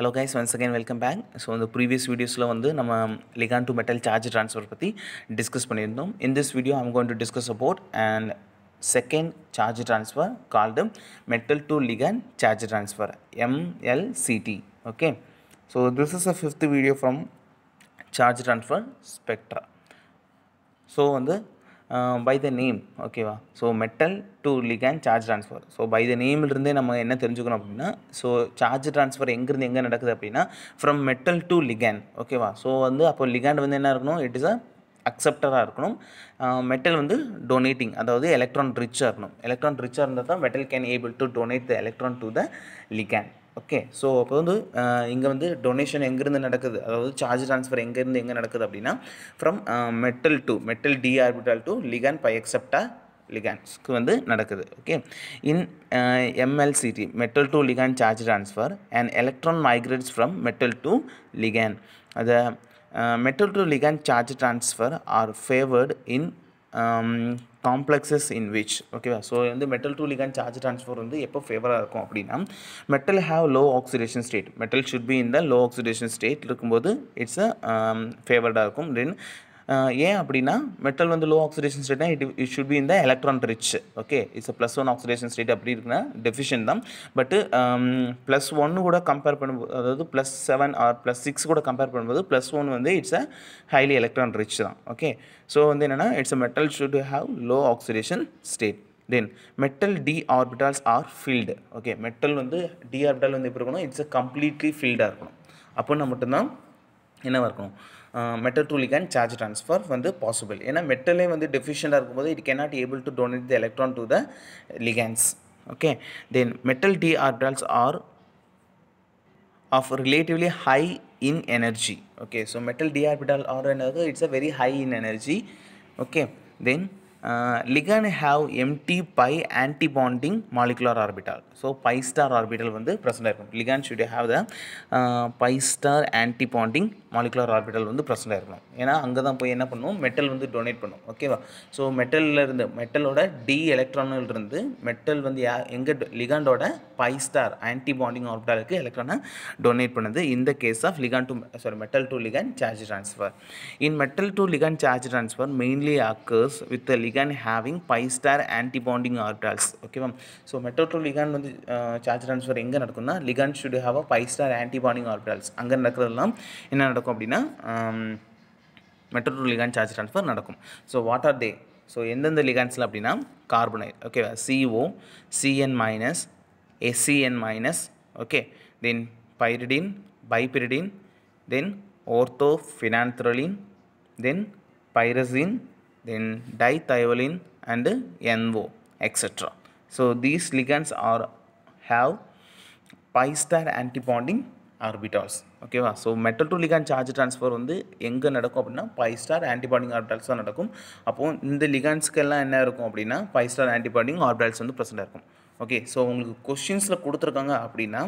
Hello guys once again welcome back so இந்த previous வீடியோஸில் வந்து நம்ம ligand to metal charge transfer பற்றி டிஸ்கஸ் பண்ணியிருந்தோம் in this video I'm going to discuss about and second charge transfer called metal to ligand charge transfer MLCT okay so this is a fifth video from charge transfer spectra so வந்து by the name ஓகேவா so metal to ligand charge transfer so by the நேம்லேருந்தே நம்ம என்ன தெரிஞ்சுக்கணும் அப்படின்னா so charge transfer எங்கேருந்து எங்கே நடக்குது அப்படின்னா ஃப்ரம் மெட்டல் டு லிகேன் ஓகேவா ஸோ வந்து அப்போ லிகேண்ட் வந்து என்ன இருக்கணும் இட் இஸ் அ அக்செப்டராக இருக்கணும் மெட்டல் uh, வந்து டொனேட்டிங் அதாவது எலக்ட்ரான் ரிச்சாக இருக்கணும் எலக்ட்ரான் ரிச்சாக இருந்தால் தான் metal can able to donate the electron to the ligand okay so அப்போ வந்து இங்கே வந்து டொனேஷன் எங்கேருந்து நடக்குது அதாவது சார்ஜ் ட்ரான்ஸ்ஃபர் எங்கேருந்து எங்கே நடக்குது அப்படின்னா from metal to metal d orbital to ligand by எக்ஸப்டா லிகான்ஸ்க்கு வந்து நடக்குது okay in MLCT metal to ligand charge transfer and electron migrates from metal to ligand அதை metal to ligand charge transfer are favoured in complexes in which ஓகேவா so வந்து metal to ligand charge transfer வந்து எப்போ ஃபேவராக இருக்கும் அப்படின்னா metal have low oxidation state metal should be the low oxidation state இருக்கும்போது it's a ஃபேவர்டாக இருக்கும் தென் ஏன் அப்படின்னா மெட்டல் வந்து லோ ஆக்சிடேஷன் ஸ்டேட்னா இட் இட் ஷுட் பி இந்த electron rich okay it's plus one oxidation state அப்படி இருக்குன்னா டெஃபிஷியன் தான் பட்டு ப்ளஸ் ஒன்று கூட கம்பேர் பண்ணும்போது அதாவது plus seven or plus six கூட கம்பேர் பண்ணும்போது ப்ளஸ் ஒன் வந்து it's a highly electron rich தான் ஓகே ஸோ வந்து என்னென்னா it's a metal should have low oxidation state then metal d orbitals are filled okay metal வந்து d orbital வந்து எப்படி இருக்கணும் இட்ஸ் அ கம்ப்ளீட்லி ஃபீல்டாக இருக்கணும் அப்படின்னா மட்டும்தான் என்னவாக இருக்கணும் metal to ligand charge transfer வந்து பாசிபிள் ஏன்னா மெட்டலே வந்து டெஃபிஷியண்டாக இருக்கும்போது it cannot able to donate the electron to the ligands okay then metal d orbitals are of relatively high in energy okay so metal d orbital are என்னது it's a very high in energy okay then ligand have empty pi anti bonding molecular orbital so pi star orbital வந்து present இருக்கும் ligand should have the pi star anti bonding molecular orbital வந்து present ஆகிருக்கணும் ஏன்னா அங்கே தான் போய் என்ன பண்ணுவோம் மெட்டல் வந்து டொனேட் பண்ணும் ஓகேவா ஸோ மெட்டலில் இருந்து மெட்டலோட டி எலக்ட்ரானில் இருந்து மெட்டல் வந்து யா எங்கே லிகாண்டோட ஸ்டார் ஆன்டி பாண்டிங் ஆர்பிட்டலுக்கு எலக்ட்ரானை டொனேட் பண்ணுது இந்த case of ligand to sorry metal to ligand charge transfer in metal to ligand charge transfer mainly occurs with ligand having star anti antibonding orbitals ஓகேவா ஸோ மெட்டல் டு லிகான் வந்து charge transfer எங்கே நடக்கும்னா ligand should have a star anti antibonding orbitals அங்கே நடக்கிறதுலாம் என்ன நடக்கும் அப்படின்னா metal to ligand charge transfer நடக்கும் so what R they so எந்தெந்த லிகான்ஸில் அப்படின்னா கார்பனைட் ஓகேவா CO CN minus SCN minus okay then pyridine bipyridine then ortho phenanthroline then pyrazine then dithiolene and NO etcetera so these ligands are have pi star star antibonding ஓகேவா so metal to ligand charge transfer வந்து எங்கே நடக்கும் அப்படின்னா five star ஆன்டிபாடிங் ஆர்பிடல்ஸ் தான் நடக்கும் அப்போது இந்த லிகான்ஸ்க்கெல்லாம் என்ன இருக்கும் அப்படின்னா ஃபைவ் ஸ்டார் ஆன்டிபாடிங் ஆர்பிடல்ஸ் வந்து ப்ரெசென்ட் இருக்கும் ஓகே ஸோ உங்களுக்கு கொஷின்ஸில் கொடுத்துருக்காங்க அப்படின்னா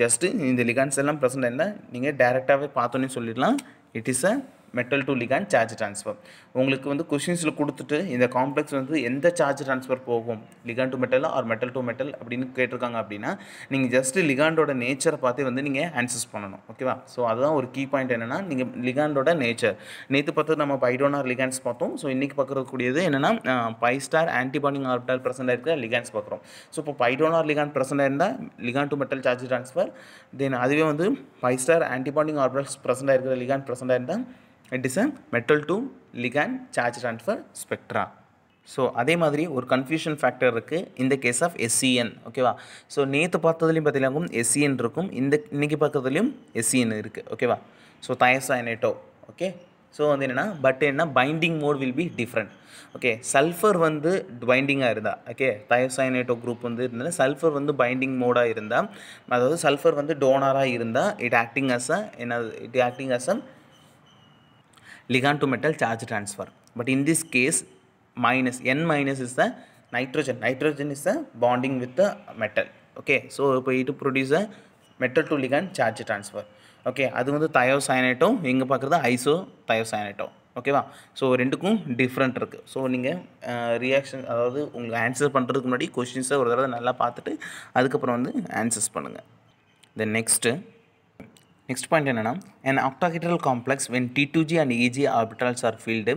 ஜஸ்ட்டு இந்த லிகான்ஸ் எல்லாம் ப்ரெசென்ட் என்ன நீங்கள் டேரெக்டாகவே பார்த்தோன்னே சொல்லிடலாம் it is a metal to ligand charge transfer உங்களுக்கு வந்து கொஷின்ஸில் கொடுத்துட்டு இந்த காம்ப்ளெக்ஸ் வந்து எந்த சார்ஜ் ட்ரான்ஸ்ஃபர் போகும் ligand to metal or metal to metal அப்படின்னு கேட்டிருக்காங்க அப்படின்னா நீங்கள் ஜஸ்ட் லிகாண்டோட நேச்சரை பார்த்து வந்து நீங்கள் ஆன்சர்ஸ் பண்ணணும் ஓகேவா ஸோ அதுதான் ஒரு கீ பாயிண்ட் என்னென்னா நீங்கள் லிகாண்டோட நேச்சர் நேற்று பார்த்து நம்ம பைடோனார் லிகான்ஸ் பார்த்தோம் ஸோ இன்றைக்கி பார்க்கறக்கூடியது என்னென்னா pi star antibonding orbital present இருக்கிற லிகான்ஸ் பார்க்குறோம் ஸோ இப்போ பைடோனார் லிகான் ப்ரெசென்ட் இருந்தால் ligand to metal charge transfer then அதுவே வந்து pi star antibonding orbitals present இருக்கிற லிகான் ப்ரெசென்ட் இருந்தால் it is a metal to ligand charge transfer spectra so அதே மாதிரி ஒரு கன்ஃபியூஷன் ஃபேக்டர் இருக்குது இந்த கேஸ் ஆஃப் எஸ்சிஎன் ஓகேவா e ஸோ நேற்று பார்த்ததுலையும் பார்த்தீங்கன்னா எஸ்சிஎன் e இருக்கும் இந்த இன்றைக்கி பார்க்கறதுலையும் எஸ்சிஎன் e இருக்குது ஓகேவா ஸோ தயசாயனேட்டோ ஓகே ஸோ வந்து என்னென்னா பட் என்ன binding mode will be different okay sulphur வந்து பைண்டிங்காக இருந்தால் ஓகே தயோசைனேட்டோ குரூப் வந்து இருந்தால் சல்ஃபர் வந்து பைண்டிங் மோடாக இருந்தால் அதாவது சல்ஃபர் வந்து டோனராக இருந்தால் இட் ஆக்டிங் அஸ் அ என்ன it acting as a ligand to metal charge transfer. But in this case, minus N minus is the nitrogen. Nitrogen is the bonding with the metal. Okay, so it produce a metal to ligand charge transfer. Okay அது வந்து தயோசைனேட்டும் இங்கே பார்க்குறது iso தயோசைனேட்டும் ஓகேவா so ரெண்டுக்கும் different இருக்குது so நீங்கள் reaction அதாவது உங்களுக்கு ஆன்சர் பண்ணுறதுக்கு முன்னாடி கொஷின்ஸை ஒரு தடவை நல்லா பார்த்துட்டு அதுக்கப்புறம் வந்து ஆன்சர்ஸ் பண்ணுங்கள் தென் நெக்ஸ்ட்டு நெக்ஸ்ட் பாயிண்ட் என்னென்னா an octahedral complex when T2G and EG orbitals are filled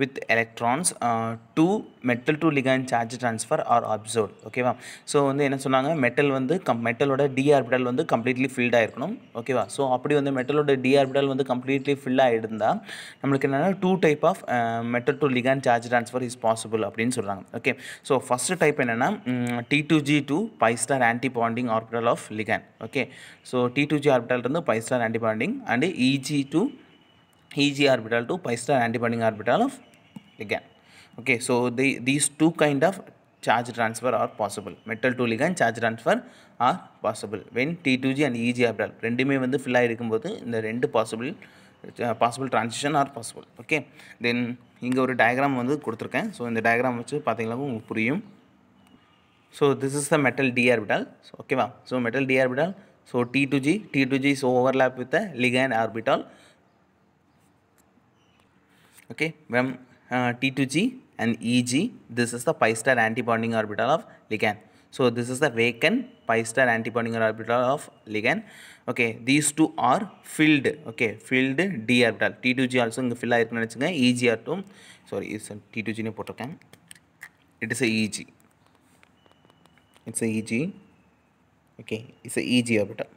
with electrons uh, two metal to ligand charge transfer are observed ஓகேவா ஸோ வந்து என்ன சொன்னாங்க மெட்டல் வந்து கம் மெட்டலோட டி ஆர்பிட்டல் வந்து கம்ப்ளீட்லி ஃபில்ட் ஆகிருக்கணும் ஓகேவா ஸோ அப்படி வந்து மெட்டலோட டி ஆர்பிட்டல் வந்து கம்ப்ளீட்லி ஃபில் ஆகிருந்தால் நம்மளுக்கு என்னென்னா two type of metal to ligand charge transfer is possible அப்படின்னு சொல்கிறாங்க ஓகே ஸோ ஃபஸ்ட்டு டைப் என்னென்னா t two g two pi star anti antibonding orbital of ligand okay so t two g orbital இருந்து pi star star antibonding and Eg to Eg orbital to pi star antibonding orbital of ligand. Okay, so the, these two kind of charge transfer are possible. Metal to ligand charge transfer are possible. When T2G and EG orbital when the fill ஆகிருக்கும்போது the end possible possible transition are possible okay then இங்கே ஒரு diagram வந்து கொடுத்துருக்கேன் so இந்த diagram வச்சு பார்த்தீங்களா உங்களுக்கு புரியும் so this is the metal d orbital so metal d orbital. So T to G, T to G is overlap with the ligand orbital. Okay, when uh, T to G and EG, this is the pi star antibonding orbital of ligand. So this is the vacant pi star antibonding orbital of ligand. Okay, these two are filled. Okay, filled D orbital. T to G also inga fill a irukku நினைச்சுங்க EG ஆட்டும் sorry is T to G ne potta போட்டிருக்கேன். It is a EG. It's a EG. okay it's a eg orbital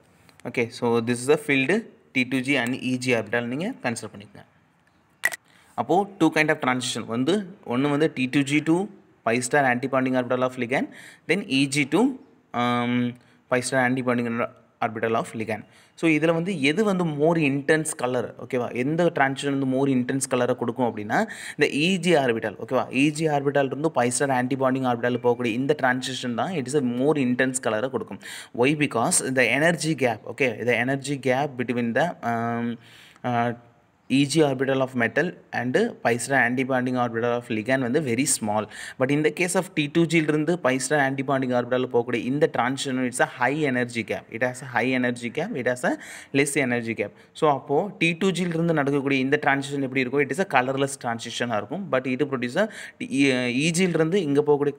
okay so this is the field t2g and eg orbital நீங்க consider பண்ணிக்கங்க அப்போ two kind of transition வந்து ஒன்று வந்து t two g to pi star anti antibonding orbital of ligand then eg to pi star anti antibonding orbital of ligand so இதில் வந்து எது வந்து மோர் இன்டென்ஸ் கலர் ஓகேவா எந்த டிரான்சிஷன் வந்து மோர் இன்டென்ஸ் கலரை கொடுக்கும் அப்படின்னா இந்த இஜி ஆர்பிட்டல் ஓகேவா இஜி ஆர்பிட்டல் இருந்து பைசர் ஆன்டிபாண்டிங் ஆர்பிட்டல் போகக்கூடிய இந்த டிரான்சிஷன் தான் it is a more intense கலரை கொடுக்கும் ஒய் பிகாஸ் இந்த எனர்ஜி கேப் ஓகே இந்த energy gap between the EG orbital of metal and pi star antibonding orbital of ligand வந்து very small but in the case of T2G இருந்து pi star antibonding orbital போக்குடை இந்த transition it's a high energy cap it has a high energy cap it has a less energy cap so அப்போ T2G இருந்து நடக்குக்குடை இந்த transition எப்படி இருக்கும் it is a colorless transition இருக்கும் but இது produce a EG இருந்து இங்க போக்குடை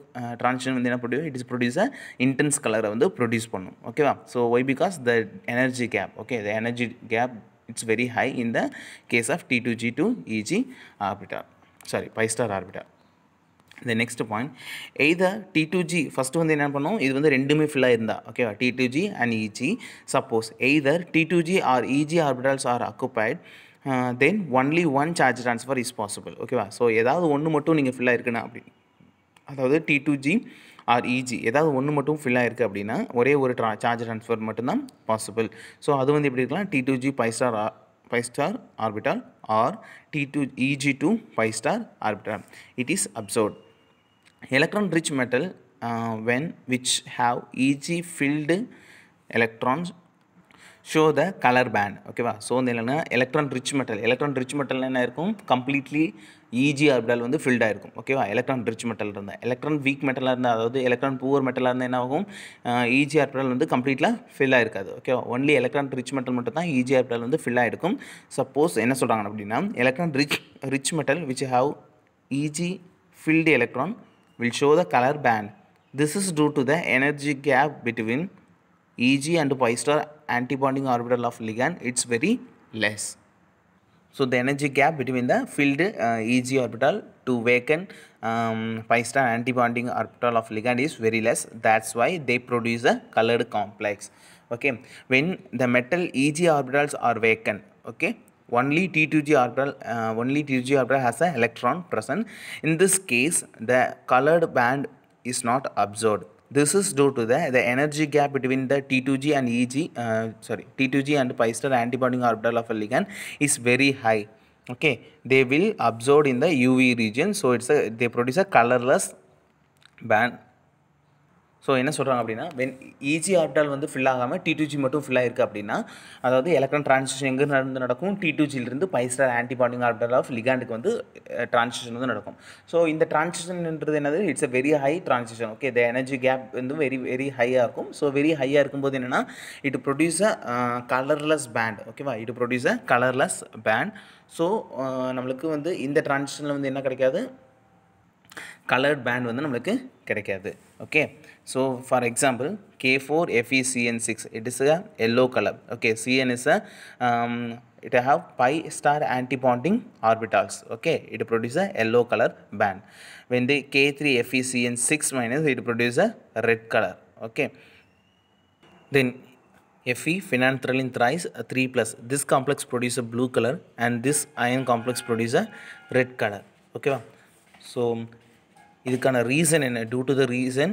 transition வந்து என்ன produce it is produce a intense color வந்து produce பண்ணும் okay வா so why because the energy gap okay the energy gap it's very high in the case of T2G2EG orbital, e sorry, pi star orbital. இந்த next point either t two g first வந்து என்ன பண்ணும் இது வந்து ரெண்டுமே ஃபில்லாக இருந்தால் ஓகேவா t two g and eg suppose either t two g or eg orbitals are occupied then only one charge transfer is possible ஓகேவா ஸோ ஏதாவது ஒன்று மட்டும் நீங்கள் ஃபில்லாக இருக்குன்னா அப்படி அதாவது t two g or eg e ஏதாவது ஒன்று மட்டும் ஃபில் ஆயிருக்கு அப்படின்னா ஒரே ஒரு ட்ரா சார்ஜ் ட்ரான்ஸ்ஃபர் மட்டும்தான் பாசிபிள் ஸோ அது வந்து எப்படி இருக்கலாம் t two g pi star pi star orbital or t two eg two pi star orbital it is observed electron rich metal when which have eg filled electrons show the colour band ஓகேவா so வந்து என்னென்னா electron rich metal electron rich metal என்ன இருக்கும் completely EEG e orbital வந்து ஃபில்டாக இருக்கும் ஓகேவா electron rich metal இருந்தால் எலக்ட்ரான் வீக் மெட்டலாக இருந்தால் அதாவது எலக்ட்ரான் பூவர் மெட்டலாக இருந்தால் என்ன ஆகும் ஈஜி ஆர்பிடல் e வந்து கம்ப்ளீட்டாக ஃபில் இருக்காது ஓகேவா ஒன்லி எலக்ட்ரான் ரிச் மெட்டல் மட்டும் தான் இஜி ஆர்பிடல் வந்து ஃபில் இருக்கும் சப்போஸ் என்ன சொல்கிறாங்க அப்படின்னா electron rich rich metal which have eg filled electron will show the colour band. This is due to the energy gap between Eg and pi star antibonding orbital of ligand. It's very less. So the energy gap between the filled uh, Eg orbital to vacant um, pi star antibonding orbital of ligand is very less. That's why they produce a colored complex. Okay, when the metal Eg orbitals are vacant, okay, only T2G orbital, uh, only T2G orbital has an electron present. In this case, the colored band is not absorbed. This is due to the, the energy gap between the T2G and EG, uh, sorry, T2G and pi star antibonding orbital of a ligand is very high. Okay, they will absorb in the UV region, so it's a, they produce a colorless band so என்ன சொல்கிறாங்க அப்படின்னா when eg orbital வந்து fill ஆகாமல் t two g மட்டும் fill ஆயிருக்கு அப்படின்னா அதாவது electron translation எங்கே நடந்து நடக்கும் டி டூ ஜிலிருந்து பைஸ்டார் ஆன்டிபாண்டிங் ஆர்பிட்டல் ஆஃப் லிகாண்டுக்கு வந்து டிரான்சிஷன் வந்து நடக்கும் ஸோ இந்த டிரான்சிஷன்ன்றது என்னது it's a very high transition okay the energy gap வந்து வெரி வெரி ஹையாக இருக்கும் ஸோ வெரி ஹையாக இருக்கும்போது என்னென்னா it produce a colourless band ஓகேவா it produce a colourless band so நம்மளுக்கு வந்து இந்த டிரான்சிஷனில் வந்து என்ன கிடைக்காது colored band வந்து நம்மளுக்கு கிடைக்காது okay so for example K four F E CN six it is a yellow colour okay CN is it have pi star antibonding orbitals okay it produce a yellow color band when the k3fecn6 minus it produce a red color okay then Fe phenanthralin thrice 3 plus this complex produce a blue color and this iron complex produce a red color okay so இதுக்கான reason என்ன due to the reason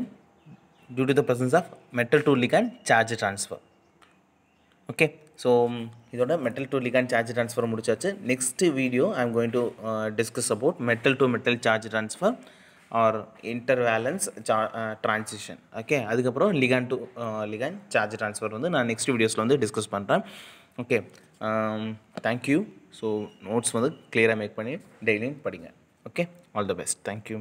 due to the presence of metal to ligand charge transfer okay so இதோட metal to ligand charge transfer முடிச்சாச்சு next video I am going to discuss about metal to metal charge transfer or intervalence சா transition okay அதுக்கப்புறம் ligand to ligand charge transfer வந்து நான் next வீடியோஸில் வந்து discuss பண்ணுறேன் okay thank you so notes வந்து கிளியராக மேக் பண்ணி டெய்லியும் படிங்க okay all the best thank you